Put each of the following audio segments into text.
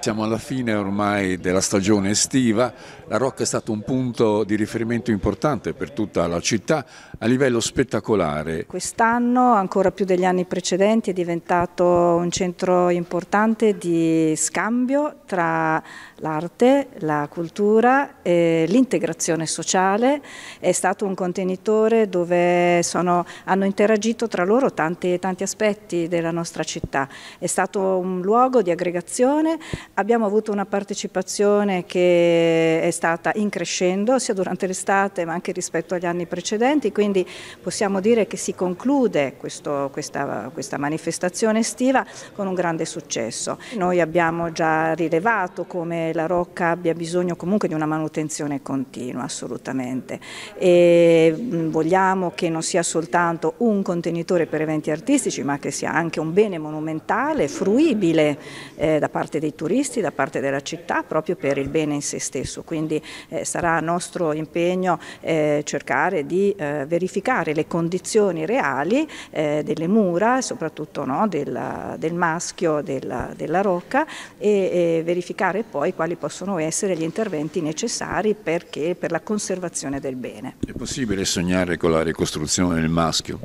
Siamo alla fine ormai della stagione estiva, la Rocca è stato un punto di riferimento importante per tutta la città a livello spettacolare. Quest'anno, ancora più degli anni precedenti, è diventato un centro importante di scambio tra l'arte, la cultura e l'integrazione sociale. È stato un contenitore dove sono, hanno interagito tra loro tanti, tanti aspetti della nostra città. È stato un luogo di aggregazione Abbiamo avuto una partecipazione che è stata in crescendo sia durante l'estate ma anche rispetto agli anni precedenti, quindi possiamo dire che si conclude questo, questa, questa manifestazione estiva con un grande successo. Noi abbiamo già rilevato come la Rocca abbia bisogno comunque di una manutenzione continua, assolutamente. E mm, vogliamo che non sia soltanto un contenitore per eventi artistici, ma che sia anche un bene monumentale, fruibile eh, da parte dei turisti turisti da parte della città proprio per il bene in se stesso, quindi eh, sarà nostro impegno eh, cercare di eh, verificare le condizioni reali eh, delle mura, soprattutto no, della, del maschio, della, della rocca e, e, verificare poi quali possono essere gli interventi necessari perché, per la conservazione del bene. È possibile sognare con la ricostruzione del maschio?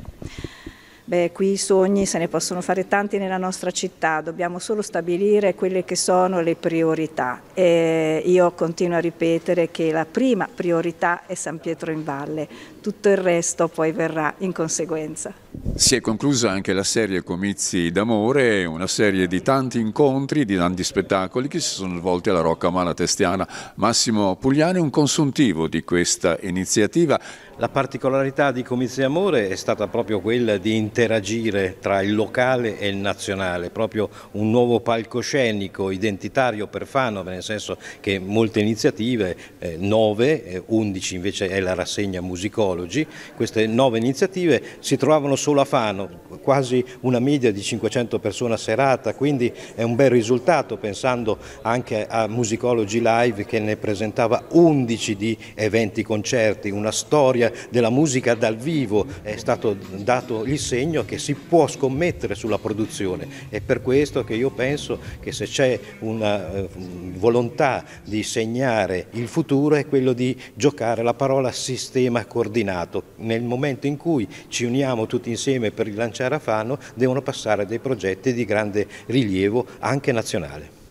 Beh, qui i sogni se ne possono fare tanti nella nostra città, dobbiamo solo stabilire quelle che sono le priorità. E io continuo a ripetere che la prima priorità è San Pietro in Valle, tutto il resto poi verrà in conseguenza. Si è conclusa anche la serie Comizi d'amore, una serie di tanti incontri, di tanti spettacoli che si sono svolti alla Rocca Mala Testiana. Massimo Pugliani, un consuntivo di questa iniziativa. La particolarità di Comizi d'amore è stata proprio quella di interagire tra il locale e il nazionale, proprio un nuovo palcoscenico identitario per Fano, nel senso che molte iniziative, 9, eh, 11 eh, invece è la rassegna musicologi, queste 9 iniziative si trovavano solo a Fano, quasi una media di 500 persone a serata, quindi è un bel risultato pensando anche a Musicology Live che ne presentava 11 di eventi concerti, una storia della musica dal vivo, è stato dato il segno che si può scommettere sulla produzione, è per questo che io penso che se c'è una eh, volontà di segnare il futuro è quello di giocare la parola sistema coordinato, nel momento in cui ci uniamo tutti insieme per rilanciare Carafano devono passare a dei progetti di grande rilievo anche nazionale.